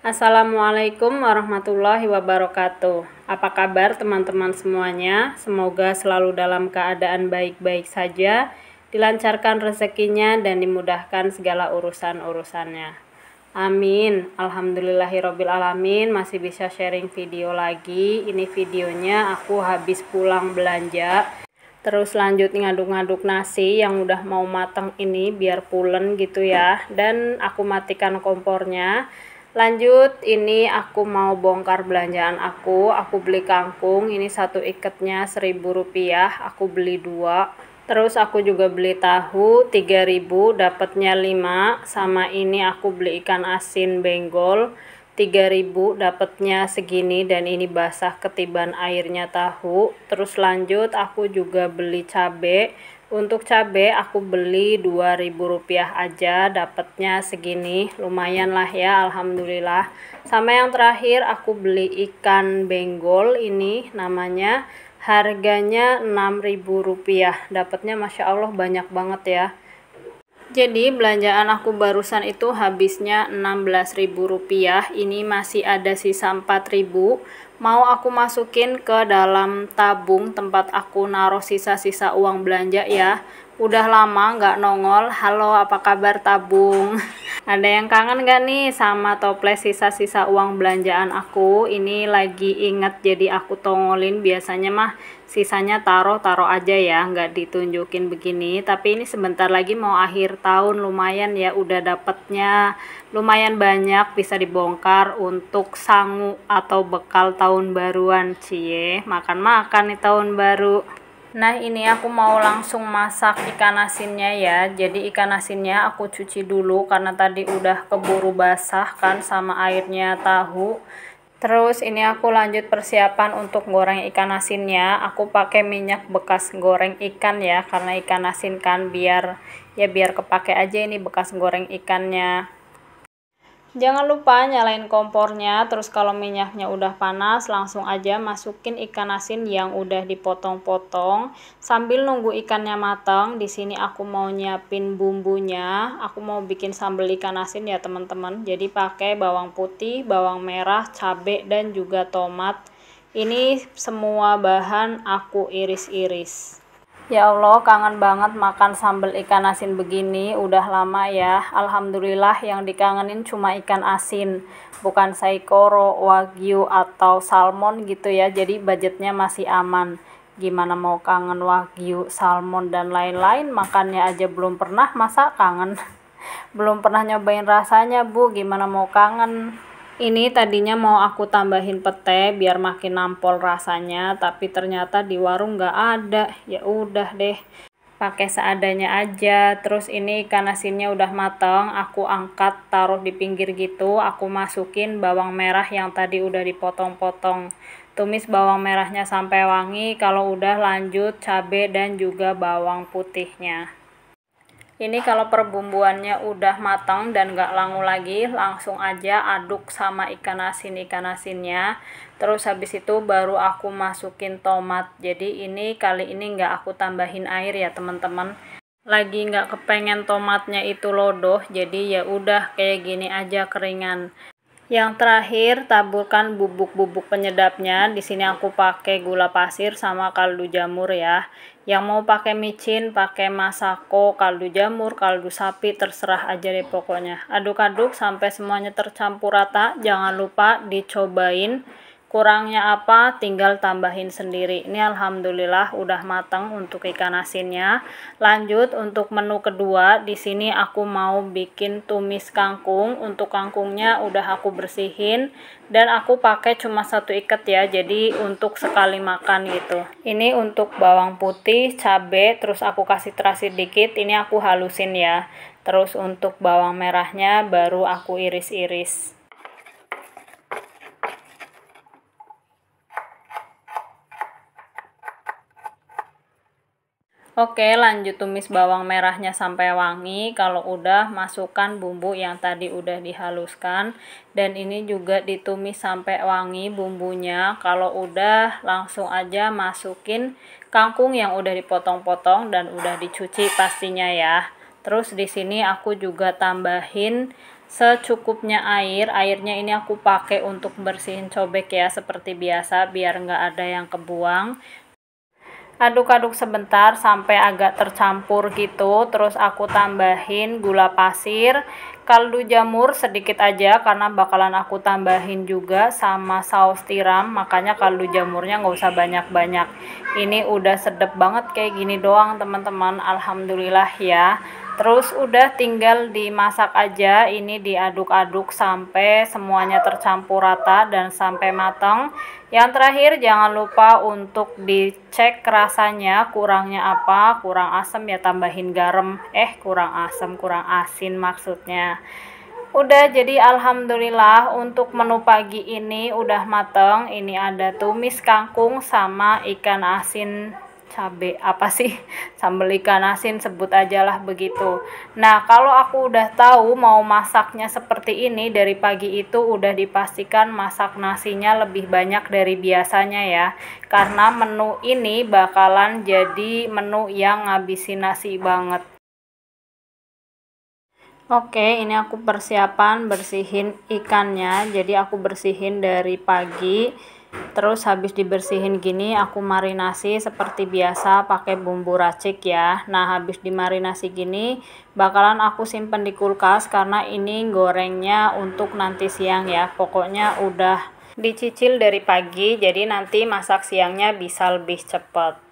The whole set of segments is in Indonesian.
Assalamualaikum warahmatullahi wabarakatuh. Apa kabar teman-teman semuanya? Semoga selalu dalam keadaan baik-baik saja, dilancarkan rezekinya dan dimudahkan segala urusan-urusannya. Amin. Alhamdulillahirabbil alamin masih bisa sharing video lagi. Ini videonya aku habis pulang belanja. Terus lanjut ngaduk-ngaduk nasi yang udah mau matang ini biar pulen gitu ya. Dan aku matikan kompornya lanjut ini aku mau bongkar belanjaan aku aku beli kangkung ini satu iketnya seribu rupiah aku beli dua terus aku juga beli tahu tiga ribu dapatnya lima sama ini aku beli ikan asin benggol tiga ribu dapatnya segini dan ini basah ketiban airnya tahu terus lanjut aku juga beli cabe untuk cabe aku beli dua ribu rupiah aja dapatnya segini. Lumayan lah ya alhamdulillah. Sama yang terakhir aku beli ikan benggol ini namanya harganya enam ribu rupiah. Dapatnya Masya Allah banyak banget ya. Jadi belanjaan aku barusan itu habisnya Rp16.000, ini masih ada sisa Rp4.000. Mau aku masukin ke dalam tabung tempat aku naruh sisa-sisa uang belanja ya udah lama nggak nongol halo apa kabar tabung ada yang kangen gak nih sama toples sisa-sisa uang belanjaan aku ini lagi inget jadi aku tongolin biasanya mah sisanya taruh-taruh aja ya nggak ditunjukin begini tapi ini sebentar lagi mau akhir tahun lumayan ya udah dapetnya lumayan banyak bisa dibongkar untuk sangu atau bekal tahun baruan cie makan-makan nih tahun baru Nah ini aku mau langsung masak ikan asinnya ya Jadi ikan asinnya aku cuci dulu karena tadi udah keburu basah kan sama airnya tahu Terus ini aku lanjut persiapan untuk goreng ikan asinnya Aku pakai minyak bekas goreng ikan ya Karena ikan asin kan biar ya biar kepake aja ini bekas goreng ikannya Jangan lupa nyalain kompornya, terus kalau minyaknya udah panas, langsung aja masukin ikan asin yang udah dipotong-potong. Sambil nunggu ikannya matang, di sini aku mau nyiapin bumbunya. Aku mau bikin sambal ikan asin ya teman-teman. Jadi pakai bawang putih, bawang merah, cabai, dan juga tomat. Ini semua bahan aku iris-iris. Ya Allah, kangen banget makan sambal ikan asin begini. Udah lama ya. Alhamdulillah yang dikangenin cuma ikan asin, bukan saikoro, wagyu atau salmon gitu ya. Jadi budgetnya masih aman. Gimana mau kangen wagyu, salmon dan lain-lain makannya aja belum pernah, masa kangen? belum pernah nyobain rasanya, Bu. Gimana mau kangen? Ini tadinya mau aku tambahin pete biar makin nampol rasanya, tapi ternyata di warung nggak ada. Ya udah deh, pakai seadanya aja. Terus ini ikan asinnya udah mateng, aku angkat taruh di pinggir gitu. Aku masukin bawang merah yang tadi udah dipotong-potong. Tumis bawang merahnya sampai wangi. Kalau udah lanjut cabe dan juga bawang putihnya ini kalau perbumbuannya udah matang dan gak langu lagi langsung aja aduk sama ikan asin ikan asinnya terus habis itu baru aku masukin tomat jadi ini kali ini gak aku tambahin air ya teman-teman lagi gak kepengen tomatnya itu lodoh jadi ya udah kayak gini aja keringan yang terakhir taburkan bubuk-bubuk penyedapnya di sini aku pakai gula pasir sama kaldu jamur ya yang mau pakai micin pakai masako kaldu jamur kaldu sapi terserah aja deh pokoknya aduk-aduk sampai semuanya tercampur rata jangan lupa dicobain kurangnya apa tinggal tambahin sendiri ini alhamdulillah udah matang untuk ikan asinnya lanjut untuk menu kedua di sini aku mau bikin tumis kangkung untuk kangkungnya udah aku bersihin dan aku pakai cuma satu ikat ya jadi untuk sekali makan gitu ini untuk bawang putih cabe terus aku kasih terasi dikit ini aku halusin ya terus untuk bawang merahnya baru aku iris-iris Oke, lanjut tumis bawang merahnya sampai wangi. Kalau udah, masukkan bumbu yang tadi udah dihaluskan dan ini juga ditumis sampai wangi bumbunya. Kalau udah, langsung aja masukin kangkung yang udah dipotong-potong dan udah dicuci pastinya ya. Terus di sini aku juga tambahin secukupnya air airnya ini aku pakai untuk bersihin cobek ya seperti biasa biar nggak ada yang kebuang aduk-aduk sebentar sampai agak tercampur gitu terus aku tambahin gula pasir kaldu jamur sedikit aja karena bakalan aku tambahin juga sama saus tiram makanya kaldu jamurnya nggak usah banyak-banyak ini udah sedep banget kayak gini doang teman-teman Alhamdulillah ya terus udah tinggal dimasak aja ini diaduk-aduk sampai semuanya tercampur rata dan sampai matang yang terakhir jangan lupa untuk dicek rasanya kurangnya apa kurang asam ya tambahin garam eh kurang asam kurang asin maksudnya Udah jadi alhamdulillah untuk menu pagi ini udah mateng. Ini ada tumis kangkung sama ikan asin cabe apa sih sambal ikan asin sebut aja lah begitu nah kalau aku udah tahu mau masaknya seperti ini dari pagi itu udah dipastikan masak nasinya lebih banyak dari biasanya ya karena menu ini bakalan jadi menu yang ngabisin nasi banget Oke, ini aku persiapan bersihin ikannya. Jadi aku bersihin dari pagi terus habis dibersihin gini aku marinasi seperti biasa pakai bumbu racik ya nah habis dimarinasi gini bakalan aku simpen di kulkas karena ini gorengnya untuk nanti siang ya pokoknya udah dicicil dari pagi jadi nanti masak siangnya bisa lebih cepat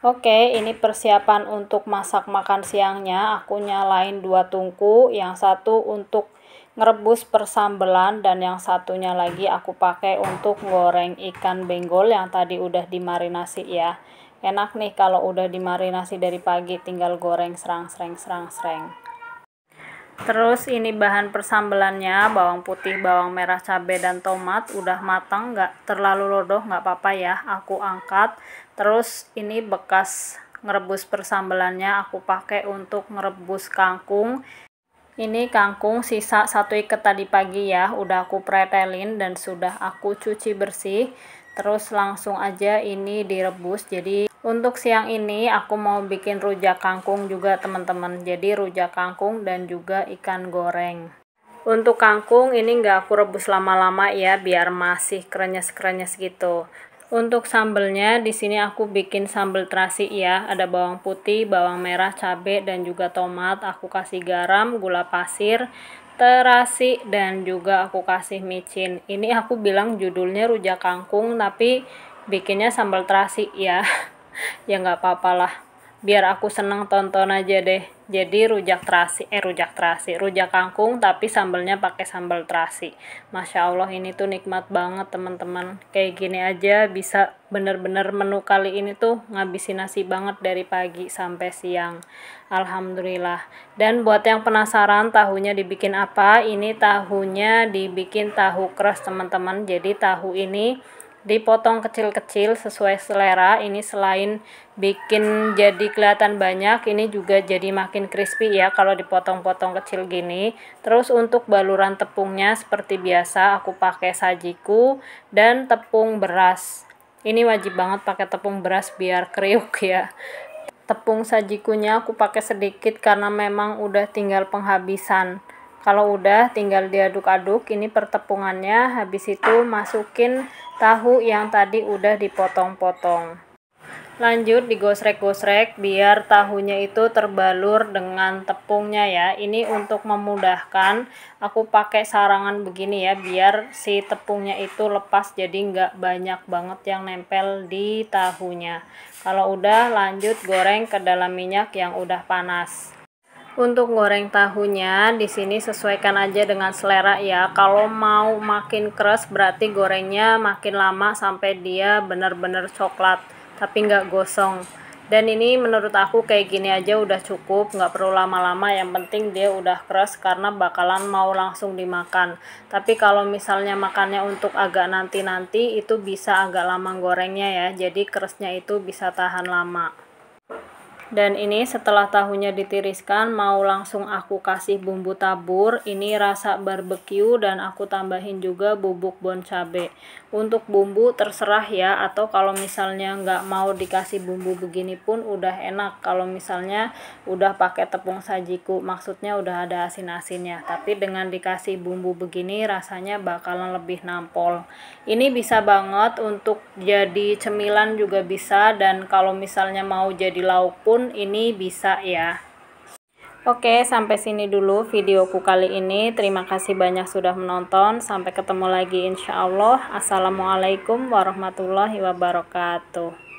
Oke, ini persiapan untuk masak makan siangnya. Aku nyalain dua tungku, yang satu untuk ngerebus persambelan dan yang satunya lagi aku pakai untuk goreng ikan benggol yang tadi udah dimarinasi ya. Enak nih kalau udah dimarinasi dari pagi tinggal goreng serang-serang serang-serang. Terus ini bahan persambelannya, bawang putih, bawang merah, cabai, dan tomat udah matang, nggak terlalu lodoh, nggak apa-apa ya, aku angkat. Terus ini bekas ngerebus persambelannya aku pakai untuk ngerebus kangkung. Ini kangkung sisa satu ikat tadi pagi ya, udah aku pretelin dan sudah aku cuci bersih terus langsung aja ini direbus jadi untuk siang ini aku mau bikin rujak kangkung juga teman-teman jadi rujak kangkung dan juga ikan goreng untuk kangkung ini nggak aku rebus lama-lama ya biar masih krenyes-krenyes gitu untuk sambelnya di sini aku bikin sambal terasi ya ada bawang putih bawang merah cabai dan juga tomat aku kasih garam gula pasir terasi dan juga aku kasih micin ini aku bilang judulnya rujak kangkung tapi bikinnya sambal terasi ya ya nggak apa-apalah biar aku seneng tonton aja deh jadi rujak terasi eh rujak terasi rujak kangkung tapi sambelnya pakai sambal terasi masya allah ini tuh nikmat banget teman-teman kayak gini aja bisa bener-bener menu kali ini tuh ngabisin nasi banget dari pagi sampai siang alhamdulillah dan buat yang penasaran tahunya dibikin apa ini tahunya dibikin tahu keras teman-teman jadi tahu ini dipotong kecil-kecil sesuai selera ini selain bikin jadi kelihatan banyak ini juga jadi makin crispy ya kalau dipotong-potong kecil gini terus untuk baluran tepungnya seperti biasa aku pakai sajiku dan tepung beras ini wajib banget pakai tepung beras biar kriuk ya tepung sajikunya aku pakai sedikit karena memang udah tinggal penghabisan kalau udah tinggal diaduk-aduk ini pertepungannya habis itu masukin tahu yang tadi udah dipotong-potong lanjut digosrek-gosrek biar tahunya itu terbalur dengan tepungnya ya ini untuk memudahkan aku pakai sarangan begini ya biar si tepungnya itu lepas jadi nggak banyak banget yang nempel di tahunya kalau udah lanjut goreng ke dalam minyak yang udah panas untuk goreng tahunya di sini sesuaikan aja dengan selera ya. Kalau mau makin keras berarti gorengnya makin lama sampai dia benar-benar coklat tapi nggak gosong. Dan ini menurut aku kayak gini aja udah cukup, nggak perlu lama-lama. Yang penting dia udah keras karena bakalan mau langsung dimakan. Tapi kalau misalnya makannya untuk agak nanti-nanti itu bisa agak lama gorengnya ya. Jadi kerasnya itu bisa tahan lama. Dan ini setelah tahunya ditiriskan mau langsung aku kasih bumbu tabur. Ini rasa barbeque dan aku tambahin juga bubuk bon cabe. Untuk bumbu terserah ya atau kalau misalnya nggak mau dikasih bumbu begini pun udah enak. Kalau misalnya udah pakai tepung sajiku maksudnya udah ada asin-asinnya. Tapi dengan dikasih bumbu begini rasanya bakalan lebih nampol. Ini bisa banget untuk jadi cemilan juga bisa dan kalau misalnya mau jadi lauk pun pun ini bisa ya Oke, sampai sini dulu videoku kali ini. Terima kasih banyak sudah menonton. Sampai ketemu lagi insya Allah. Assalamualaikum warahmatullahi wabarakatuh.